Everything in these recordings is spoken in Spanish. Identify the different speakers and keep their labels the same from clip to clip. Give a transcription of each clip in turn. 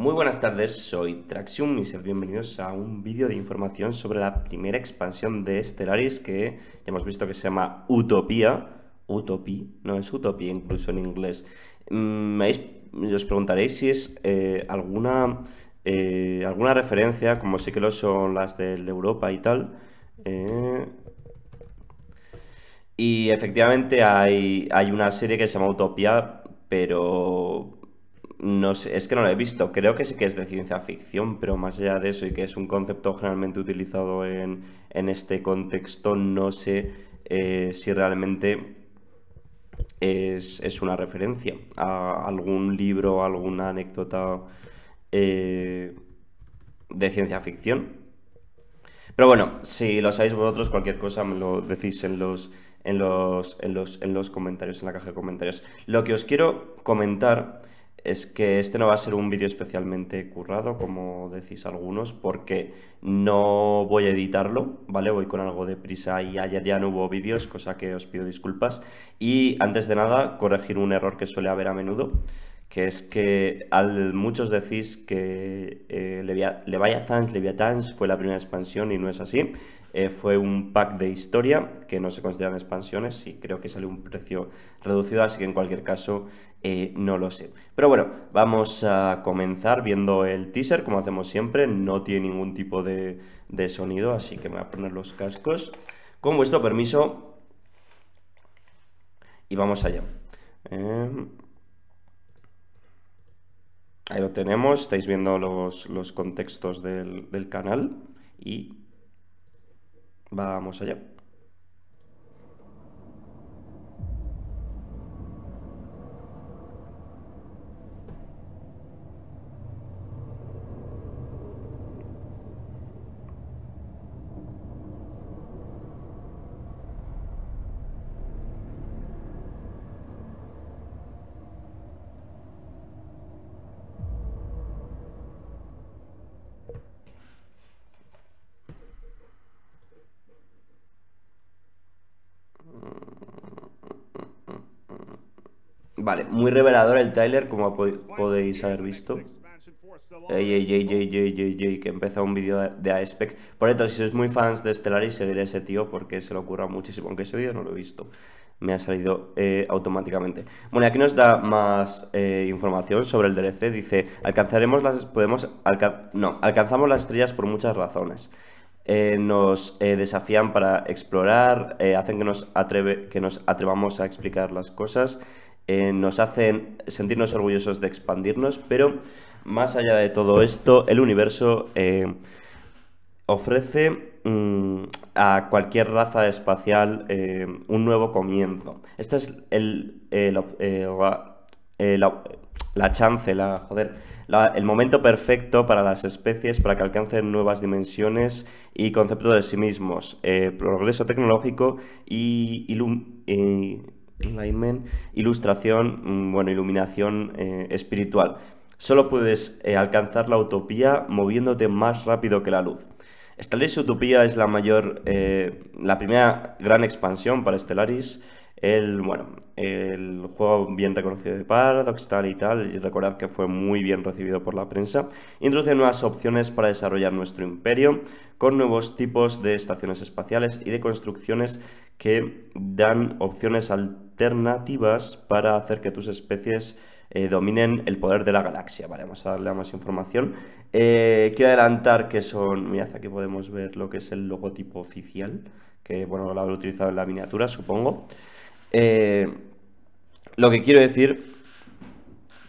Speaker 1: Muy buenas tardes, soy Traxium y ser bienvenidos a un vídeo de información sobre la primera expansión de Stellaris que ya hemos visto que se llama Utopía. Utopi, no es Utopía incluso en inglés. Mm, os preguntaréis si es eh, alguna, eh, alguna referencia, como sé que lo son las de Europa y tal. Eh. y efectivamente hay, hay una serie que se llama Utopía, pero no sé, es que no lo he visto. Creo que sí que es de ciencia ficción, pero más allá de eso y que es un concepto generalmente utilizado en, en este contexto, no sé eh, si realmente es, una referencia a algún libro, alguna anécdota eh, de ciencia ficción. Pero bueno, si lo sabéis vosotros, cualquier cosa me lo decís en los, en los, en los, en los comentarios, en la caja de comentarios. Lo que os quiero comentar es que este no va a ser un vídeo especialmente currado, como decís algunos, porque no voy a editarlo, ¿vale? Voy con algo de prisa y ayer ya no hubo vídeos, cosa que os pido disculpas. Y antes de nada, corregir un error que suele haber a menudo que es que al, muchos decís que eh, Levia, Leviathans, fue la primera expansión y no es así. Eh, fue un pack de historia que no se consideran expansiones y creo que sale un precio reducido, así que en cualquier caso eh, no lo sé. Pero bueno, vamos a comenzar viendo el teaser, como hacemos siempre, no tiene ningún tipo de, de sonido, así que me voy a poner los cascos. Con vuestro permiso, y vamos allá. Eh... Ahí lo tenemos, estáis viendo los, contextos del canal y vamos allá. Vale, muy revelador el trailer como podéis haber visto. Ey, ey, ey, ey, que empieza un vídeo de Aspec. Por eso si sois muy fans de Stellaris, seguiré a ese tío porque se lo ocurra muchísimo. Aunque ese vídeo no lo he visto, me ha salido eh, automáticamente. Bueno, aquí nos da más eh, información sobre el DLC. Dice, alcanzaremos las... podemos... no, alcanzamos las estrellas por muchas razones. Eh, nos desafían para explorar, hacen que nos, atreve, que nos atrevamos a explicar las cosas, eh, nos hacen sentirnos orgullosos de expandirnos, pero más allá de todo esto, el universo eh, ofrece mm, a cualquier raza espacial eh, un nuevo comienzo. Esta es el, la, chance, la, el momento perfecto para las especies para que alcancen nuevas dimensiones y conceptos de sí mismos, progreso tecnológico y, y ilustración, mm, bueno, iluminación eh, espiritual. Solo puedes eh, alcanzar la utopía moviéndote más rápido que la luz. Stellaris Utopía es la mayor, eh, la primera gran expansión para Stellaris el, bueno, el juego bien reconocido de Paradox, tal y tal, y recordad que fue muy bien recibido por la prensa, introduce nuevas opciones para desarrollar nuestro imperio, con nuevos tipos de estaciones espaciales y de construcciones que dan opciones alternativas para hacer que tus especies eh, dominen el poder de la galaxia. Vale, vamos a darle a más información. Eh, quiero adelantar que son, mirad, aquí podemos ver lo que es el logotipo oficial, que bueno, lo habré utilizado en la miniatura, supongo. Eh, lo que quiero decir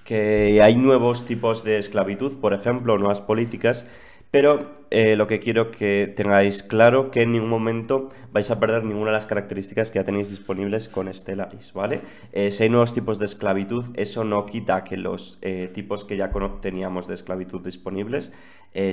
Speaker 1: que hay nuevos tipos de esclavitud, por ejemplo, nuevas políticas, pero eh, lo que quiero que tengáis claro que en ningún momento vais a perder ninguna de las características que ya tenéis disponibles con Stellaris, ¿vale? Eh, si hay nuevos tipos de esclavitud, eso no quita que los tipos que ya teníamos de esclavitud disponibles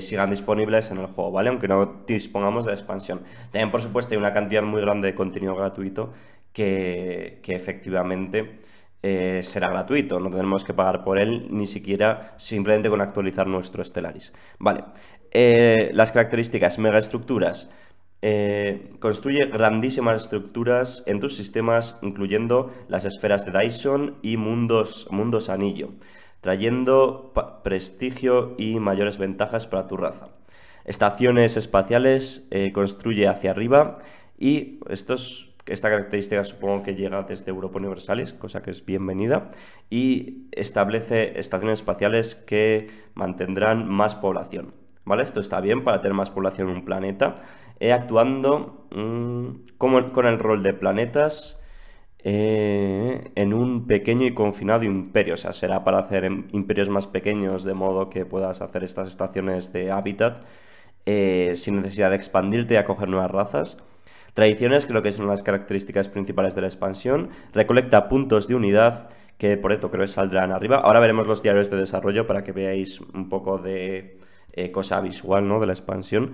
Speaker 1: sigan disponibles en el juego, ¿vale? Aunque no dispongamos de expansión. También, por supuesto, hay una cantidad muy grande de contenido gratuito que, efectivamente eh, será gratuito, no tenemos que pagar por él ni siquiera simplemente con actualizar nuestro Stellaris. Vale, eh, las características, megaestructuras. Eh, construye grandísimas estructuras en tus sistemas, incluyendo las esferas de Dyson y mundos, mundos anillo, trayendo prestigio y mayores ventajas para tu raza. Estaciones espaciales construye hacia arriba y estos esta característica supongo que llega desde Europa Universalis, cosa que es bienvenida, y establece estaciones espaciales que mantendrán más población. ¿Vale? Esto está bien para tener más población en un planeta, He eh, actuando mm, como, con el rol de planetas eh, en un pequeño y confinado imperio. O sea, será para hacer em, imperios más pequeños, de modo que puedas hacer estas estaciones de hábitat eh, sin necesidad de expandirte y acoger nuevas razas. Tradiciones, creo que son las características principales de la expansión. Recolecta puntos de unidad, que por esto creo que saldrán arriba. Ahora veremos los diarios de desarrollo para que veáis un poco de eh, cosa visual ¿no? de la expansión.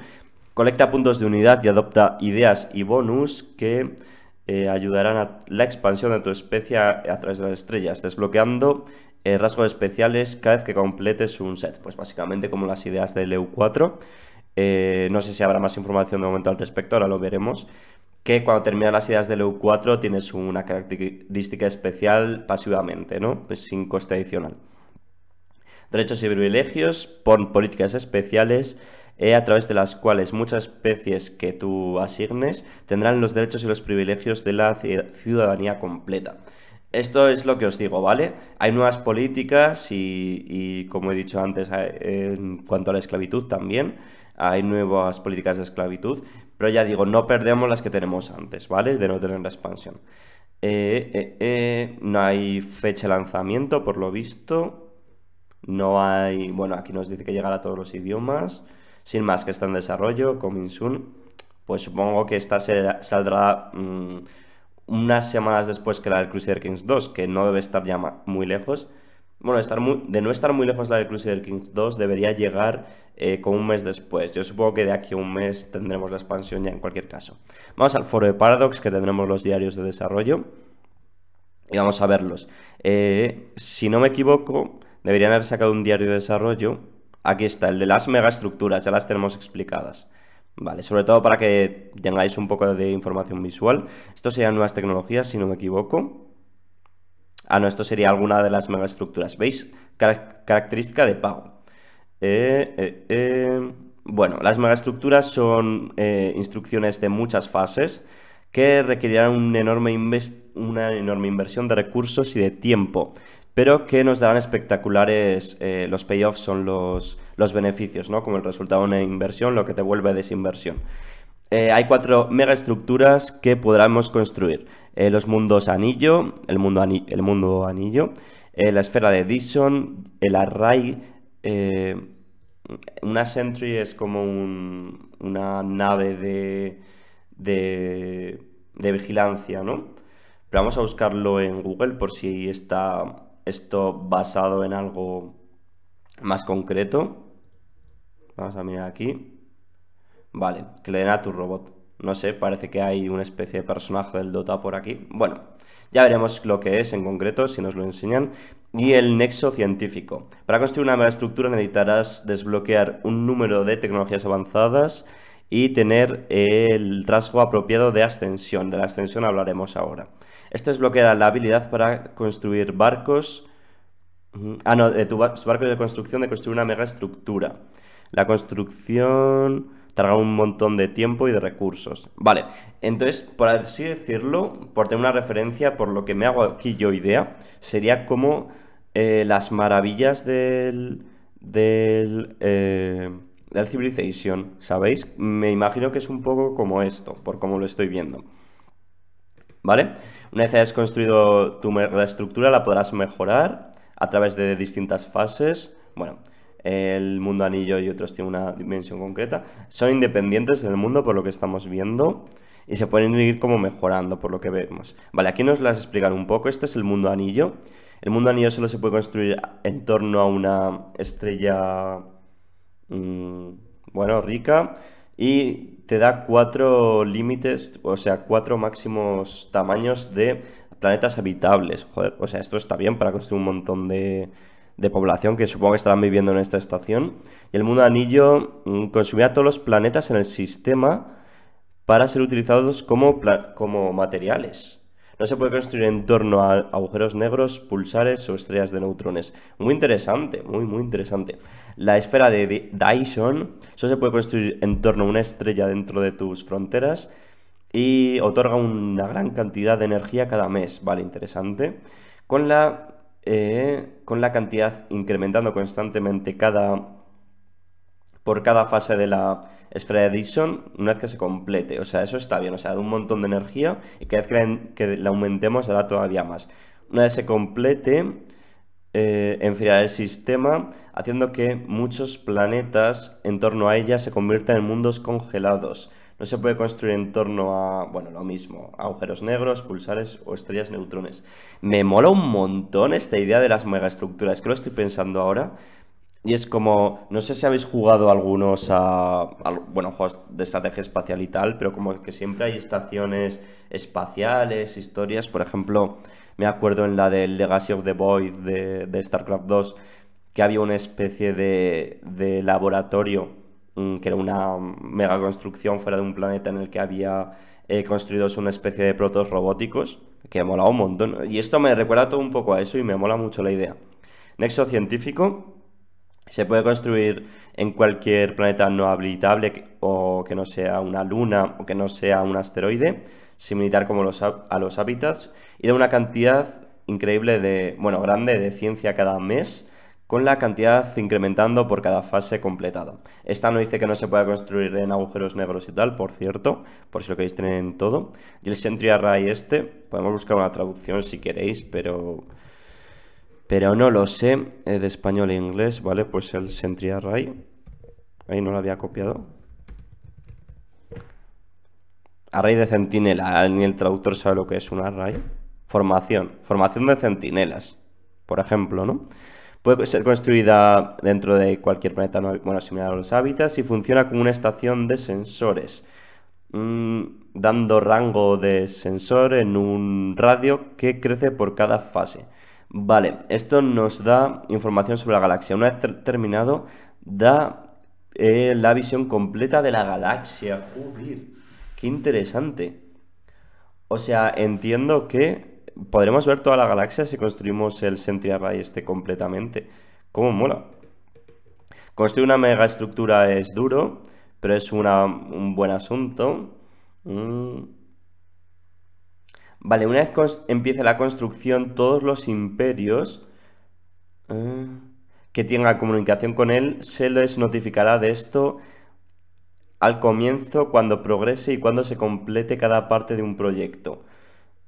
Speaker 1: Colecta puntos de unidad y adopta ideas y bonus que eh, ayudarán a la expansión de tu especie a, través de las estrellas, desbloqueando eh, rasgos especiales cada vez que completes un set. Pues básicamente como las ideas del EU4. Eh, no sé si habrá más información de momento al respecto, ahora lo veremos, que cuando terminan las ideas del EU4 tienes una característica especial pasivamente, ¿no? Pues sin coste adicional. Derechos y privilegios por políticas especiales eh, a través de las cuales muchas especies que tú asignes tendrán los derechos y los privilegios de la ciudadanía completa. Esto es lo que os digo, ¿vale? Hay nuevas políticas y como he dicho antes, eh, en cuanto a la esclavitud también, hay nuevas políticas de esclavitud, pero ya digo, no perdemos las que tenemos antes, ¿vale? De no tener la expansión. Eh, eh, eh, no hay fecha de lanzamiento, por lo visto. No hay... Bueno, aquí nos dice que llegará a todos los idiomas. Sin más, que está en desarrollo, coming Pues supongo que esta saldrá mm, unas semanas después que la del Crusader Kings 2, que no debe estar ya muy lejos. Bueno, de no estar muy lejos la de Crusader Kings 2 debería llegar eh, con un mes después. Yo supongo que de aquí a un mes tendremos la expansión ya en cualquier caso. Vamos al foro de Paradox, que tendremos los diarios de desarrollo. Y vamos a verlos. Eh, si no me equivoco, deberían haber sacado un diario de desarrollo. Aquí está, el de las megaestructuras, ya las tenemos explicadas. Vale, sobre todo para que tengáis un poco de información visual. Esto serían nuevas tecnologías, si no me equivoco. Ah, no, esto sería alguna de las megaestructuras. ¿Veis? característica de pago. Eh, eh, eh, bueno, las megaestructuras son instrucciones de muchas fases que requerirán una enorme inversión de recursos y de tiempo, pero que nos darán espectaculares, los payoffs son los, los beneficios, ¿no? como el resultado de una inversión, lo que te vuelve desinversión. Eh, hay cuatro megaestructuras que podremos construir. Eh, los mundos anillo, el mundo, el mundo anillo, eh, la esfera de Dishon el array... una sentry es como una nave de, de, de, vigilancia, ¿no? Pero vamos a buscarlo en Google por si está esto basado en algo más concreto. Vamos a mirar aquí. Vale, que le den a tu robot. No sé, parece que hay una especie de personaje del Dota por aquí. Bueno, ya veremos lo que es en concreto, si nos lo enseñan. Y el nexo científico. Para construir una mega estructura necesitarás desbloquear un número de tecnologías avanzadas y tener el rasgo apropiado de ascensión. De la ascensión hablaremos ahora. Esto desbloqueará la habilidad para construir barcos... Mm, ah, no, de tu barco de construcción de construir una mega estructura. La construcción Tarda un montón de tiempo y de recursos. Vale, entonces, por así decirlo, por tener una referencia, por lo que me hago aquí yo idea, sería como eh, las maravillas del... Eh, del... Civilization, ¿sabéis? Me imagino que es un poco como esto, por cómo lo estoy viendo. ¿Vale? Una vez hayas construido tu estructura, la podrás mejorar a través de distintas fases. Bueno, el mundo anillo y otros tienen una dimensión concreta, son independientes del mundo por lo que estamos viendo y se pueden ir como mejorando por lo que vemos. Vale, aquí nos las explican un poco. Este es el mundo anillo. El mundo anillo solo se puede construir en torno a una estrella, mm, bueno, rica y te da cuatro límites, o sea, cuatro máximos tamaños de planetas habitables. o sea, esto está bien para construir un montón de de población que supongo que estarán viviendo en esta estación. Y el mundo anillo mm, consumirá todos los planetas en el sistema para ser utilizados como, como materiales. No se puede construir en torno a agujeros negros, pulsares o estrellas de neutrones. Muy interesante, muy, muy interesante. La esfera de Dyson solo se puede construir en torno a una estrella dentro de tus fronteras y otorga una gran cantidad de energía cada mes. Vale, interesante. Con la eh, con la cantidad incrementando constantemente cada por cada fase de la esfera de Dixon una vez que se complete. O sea, eso está bien, o sea, da un montón de energía y cada vez que la, aumentemos dará todavía más. Una vez se complete, eh, enfriará el sistema, haciendo que muchos planetas en torno a ella se conviertan en mundos congelados. No se puede construir en torno a, bueno, lo mismo, agujeros negros, pulsares o estrellas neutrones. Me mola un montón esta idea de las megaestructuras, que lo estoy pensando ahora. Y es como, no sé si habéis jugado algunos a, bueno, juegos de estrategia espacial y tal, pero como que siempre hay estaciones espaciales, historias, por ejemplo, me acuerdo en la del Legacy of the Void de, StarCraft 2, que había una especie de, de laboratorio Mm, que era una mega construcción fuera de un planeta en el que había eh, construidos una especie de protos robóticos, que ha molado un montón. Y esto me recuerda todo un poco a eso y me mola mucho la idea. Nexo científico. Se puede construir en cualquier planeta no habilitable o que no sea una luna o que no sea un asteroide, similar como los a los hábitats, y da una cantidad increíble de, bueno, grande de ciencia cada mes con la cantidad incrementando por cada fase completada. Esta no dice que no se pueda construir en agujeros negros y tal, por cierto, por si lo queréis tener en todo. Y el Sentry Array este, podemos buscar una traducción si queréis, pero... Pero no lo sé, eh, de español e inglés, ¿vale? Pues el Sentry Array, ahí no lo había copiado. Array de centinela, ni el traductor sabe lo que es un array. Formación, formación de centinelas, por ejemplo, ¿no? Puede ser construida dentro de cualquier planeta bueno, similar a los hábitats y funciona como una estación de sensores, mm, dando rango de sensor en un radio que crece por cada fase. Vale, esto nos da información sobre la galaxia. Una vez terminado, da eh, la visión completa de la galaxia. Joder, qué interesante. O sea, entiendo que podremos ver toda la galaxia si construimos el Sentry Array este completamente. ¿Cómo mola? Construir una mega estructura es duro, pero es un buen asunto. Mm. Vale, una vez empiece la construcción, todos los imperios eh, que tengan comunicación con él se les notificará de esto al comienzo, cuando progrese y cuando se complete cada parte de un proyecto.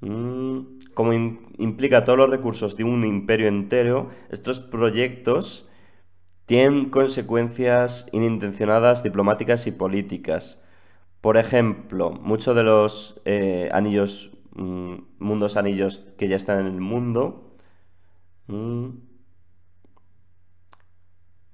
Speaker 1: Mm como implica todos los recursos de un imperio entero, estos proyectos tienen consecuencias inintencionadas diplomáticas y políticas. Por ejemplo, muchos de los eh, anillos, mm, mundos anillos que ya están en el mundo, mm,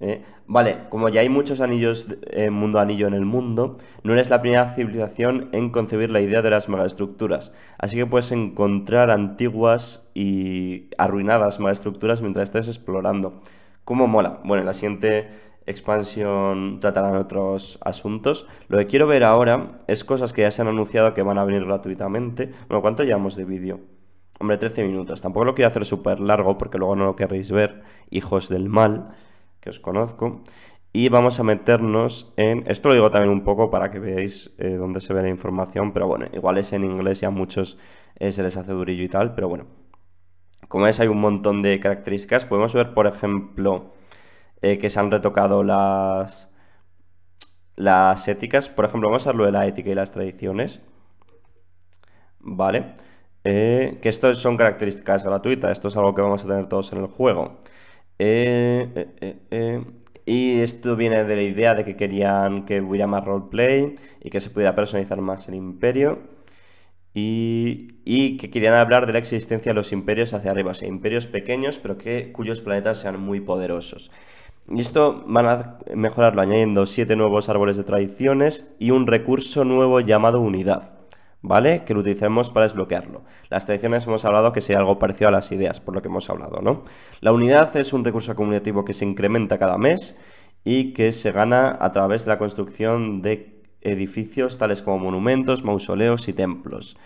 Speaker 1: ¿eh? vale, como ya hay muchos anillos eh, mundo anillo en el mundo, no eres la primera civilización en concebir la idea de las megaestructuras, así que puedes encontrar antiguas y arruinadas megaestructuras mientras estés explorando. ¿Cómo mola? Bueno, en la siguiente expansión tratarán otros asuntos. Lo que quiero ver ahora es cosas que ya se han anunciado que van a venir gratuitamente. Bueno, ¿cuánto llevamos de vídeo? Hombre, 13 minutos. Tampoco lo quiero hacer súper largo porque luego no lo querréis ver, hijos del mal que os conozco. Y vamos a meternos en... Esto lo digo también un poco para que veáis eh, dónde se ve la información, pero bueno, igual es en inglés y a muchos eh, se les hace durillo y tal, pero bueno. Como veis hay un montón de características. Podemos ver, por ejemplo, eh, que se han retocado las, las éticas. Por ejemplo, vamos a ver lo de la ética y las tradiciones. Vale. que esto son características gratuitas. Esto es algo que vamos a tener todos en el juego. Eh, eh, eh, y esto viene de la idea de que querían que hubiera más roleplay y que se pudiera personalizar más el imperio. Y, que querían hablar de la existencia de los imperios hacia arriba, o sea, imperios pequeños, pero que, cuyos planetas sean muy poderosos. Y esto van a mejorarlo añadiendo siete nuevos árboles de tradiciones y un recurso nuevo llamado unidad. ¿vale? Que lo utilicemos para desbloquearlo. Las tradiciones hemos hablado que sería algo parecido a las ideas, por lo que hemos hablado, ¿no? La unidad es un recurso acumulativo que se incrementa cada mes y que se gana a través de la construcción de edificios tales como monumentos, mausoleos y templos.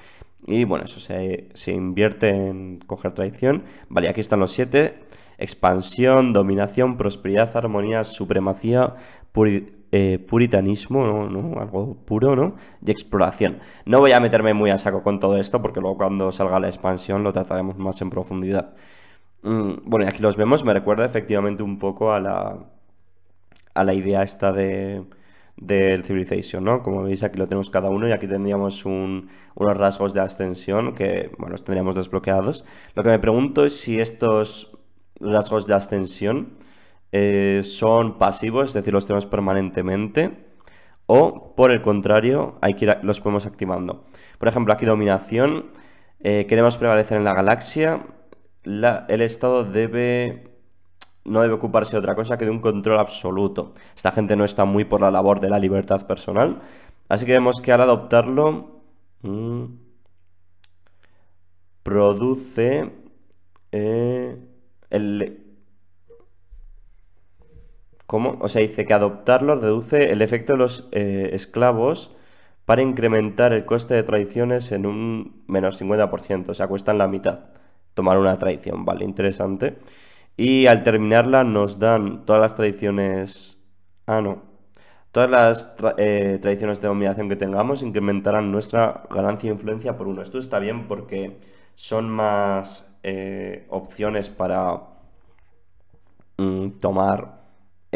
Speaker 1: Y bueno, eso se, invierte en coger tradición. Vale, aquí están los siete. Expansión, dominación, prosperidad, armonía, supremacía, eh, puritanismo, Algo puro, ¿no? Y exploración. No voy a meterme muy a saco con todo esto porque luego cuando salga la expansión lo trataremos más en profundidad. Mm, bueno, y aquí los vemos, me recuerda efectivamente un poco a la, a la idea esta de del Civilization, ¿no? Como veis aquí lo tenemos cada uno y aquí tendríamos unos rasgos de ascensión que, bueno, los tendríamos desbloqueados. Lo que me pregunto es si estos rasgos de ascensión eh, son pasivos, es decir, los tenemos permanentemente, o por el contrario, hay que los podemos activando. Por ejemplo, aquí dominación, eh, queremos prevalecer en la galaxia, el estado debe no debe ocuparse de otra cosa que de un control absoluto. Esta gente no está muy por la labor de la libertad personal, así que vemos que al adoptarlo mm, produce eh, el ¿Cómo? O sea, dice que adoptarlo reduce el efecto de los eh, esclavos para incrementar el coste de traiciones en un menos 50%, o sea, cuestan la mitad tomar una traición, vale, interesante. Y al terminarla nos dan todas las tradiciones. Ah, no. Todas las eh, tradiciones de dominación que tengamos incrementarán nuestra ganancia e influencia por uno. Esto está bien porque son más eh, opciones para mm, tomar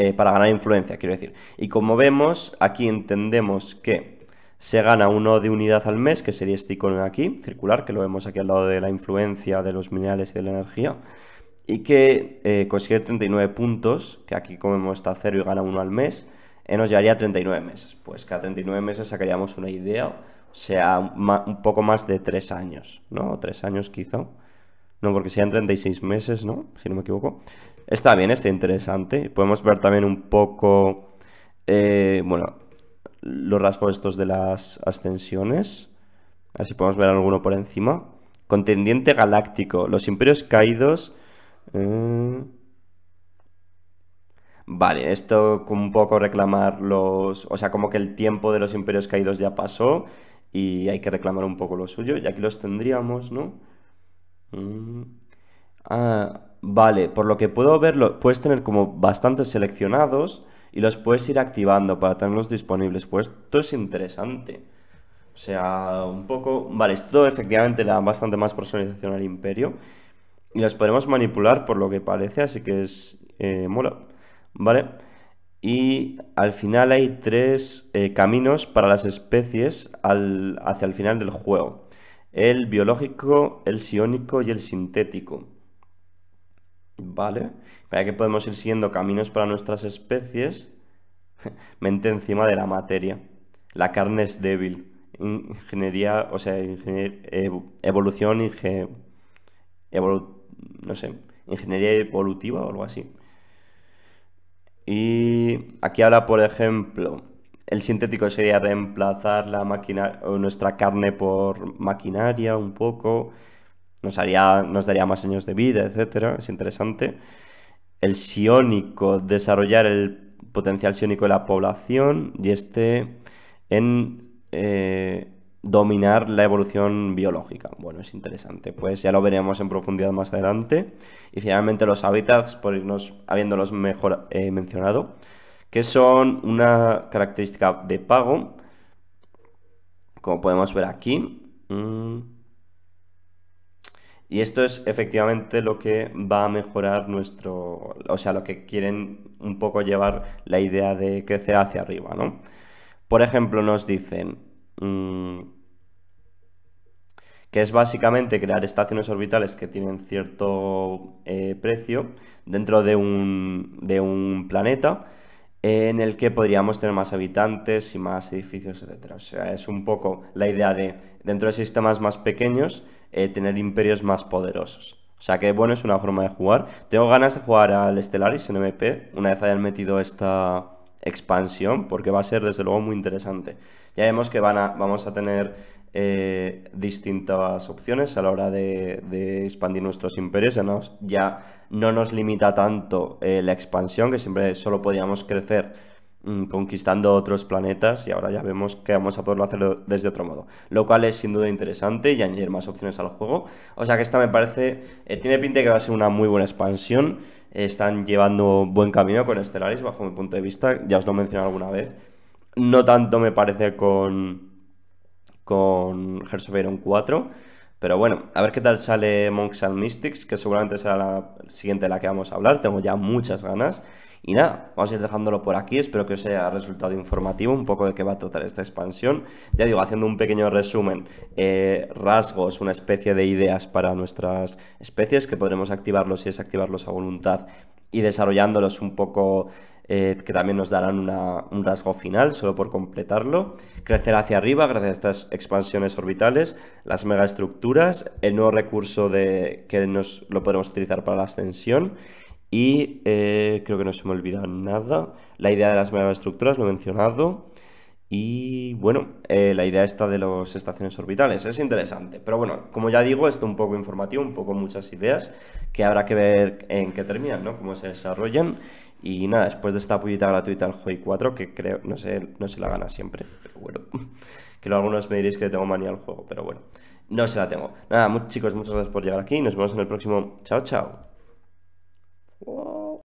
Speaker 1: eh, para ganar influencia, quiero decir. Y como vemos, aquí entendemos que se gana uno de unidad al mes, que sería este icono aquí, circular, que lo vemos aquí al lado de la influencia de los minerales y de la energía, y que eh, consigue 39 puntos, que aquí como vemos está cero y gana uno al mes, nos llevaría 39 meses. Pues cada 39 meses sacaríamos una idea, o sea, un poco más de 3 años, ¿no? 3 años quizá. No, porque sean 36 meses, ¿no? Si no me equivoco. Está bien, está interesante. Podemos ver también un poco, eh, bueno, los rasgos estos de las ascensiones. Así si podemos ver alguno por encima. Contendiente galáctico. Los imperios caídos. Eh. Vale, esto con un poco reclamar los... O sea, como que el tiempo de los imperios caídos ya pasó y hay que reclamar un poco lo suyo. Y aquí los tendríamos, ¿no? Mm. Ah, Vale, por lo que puedo verlo, puedes tener como bastantes seleccionados y los puedes ir activando para tenerlos disponibles. Pues esto es interesante. O sea, un poco... Vale, esto efectivamente da bastante más personalización al imperio. Y los podemos manipular por lo que parece, así que es... Eh, mola. Vale. Y al final hay tres eh, caminos para las especies hacia el final del juego. El biológico, el sionico y el sintético. Vale. Para que podemos ir siguiendo caminos para nuestras especies. Mente encima de la materia. La carne es débil. Ingeniería, o sea, evolución, no sé, ingeniería evolutiva o algo así. Y aquí habla, por ejemplo, el sintético sería reemplazar la máquina o nuestra carne por maquinaria un poco nos, daría más años de vida, etcétera, es interesante. El siónico, desarrollar el potencial siónico de la población y este en eh, dominar la evolución biológica. Bueno, es interesante, pues ya lo veremos en profundidad más adelante. Y finalmente los hábitats, por irnos habiéndolos mejor eh, mencionado, que son una característica de pago, como podemos ver aquí. Mm. Y esto es efectivamente lo que va a mejorar nuestro, o sea, lo que quieren un poco llevar la idea de crecer hacia arriba, ¿no? Por ejemplo, nos dicen mm, que es básicamente crear estaciones orbitales que tienen cierto eh, precio dentro de un, de un planeta en el que podríamos tener más habitantes y más edificios, etc. O sea, es un poco la idea de, dentro de sistemas más pequeños, eh, tener imperios más poderosos. O sea que bueno, es una forma de jugar. Tengo ganas de jugar al Stellaris en MP una vez hayan metido esta expansión, porque va a ser desde luego muy interesante. Ya vemos que van a, vamos a tener eh, distintas opciones a la hora de, expandir nuestros imperios. Ya, ya, no nos limita tanto eh, la expansión, que siempre solo podíamos crecer Mm, conquistando otros planetas y ahora ya vemos que vamos a poderlo hacer desde otro modo, lo cual es sin duda interesante y añadir más opciones al juego, o sea que esta me parece, eh, tiene pinta que va a ser una muy buena expansión, están llevando buen camino con Stellaris bajo mi punto de vista, ya os lo mencionado alguna vez, no tanto me parece con, con Hearts of Iron 4, pero bueno, a ver qué tal sale Monks and Mystics, que seguramente será la siguiente de la que vamos a hablar, tengo ya muchas ganas, y nada, vamos a ir dejándolo por aquí, espero que os haya resultado informativo un poco de qué va a tratar esta expansión. Ya digo, haciendo un pequeño resumen, eh, rasgos, una especie de ideas para nuestras especies que podremos activarlos y desactivarlos a voluntad y desarrollándolos un poco eh, que también nos darán un rasgo final solo por completarlo. Crecer hacia arriba gracias a estas expansiones orbitales, las megaestructuras, el nuevo recurso de, que lo podemos utilizar para la ascensión y eh, creo que no se me olvida nada. La idea de las nuevas estructuras lo he mencionado. Y bueno, eh, la idea esta de las estaciones orbitales es interesante. Pero bueno, como ya digo, esto un poco informativo, un poco muchas ideas que habrá que ver en qué terminan, ¿no? Cómo se desarrollan. Y nada, después de esta apoyita gratuita al Joy 4, que creo, no sé, no se la gana siempre, pero bueno. Que algunos me diréis que tengo manía al juego, pero bueno, no se la tengo. Nada, chicos, muchas gracias por llegar aquí. Nos vemos en el próximo. Chao, chao. Whoa.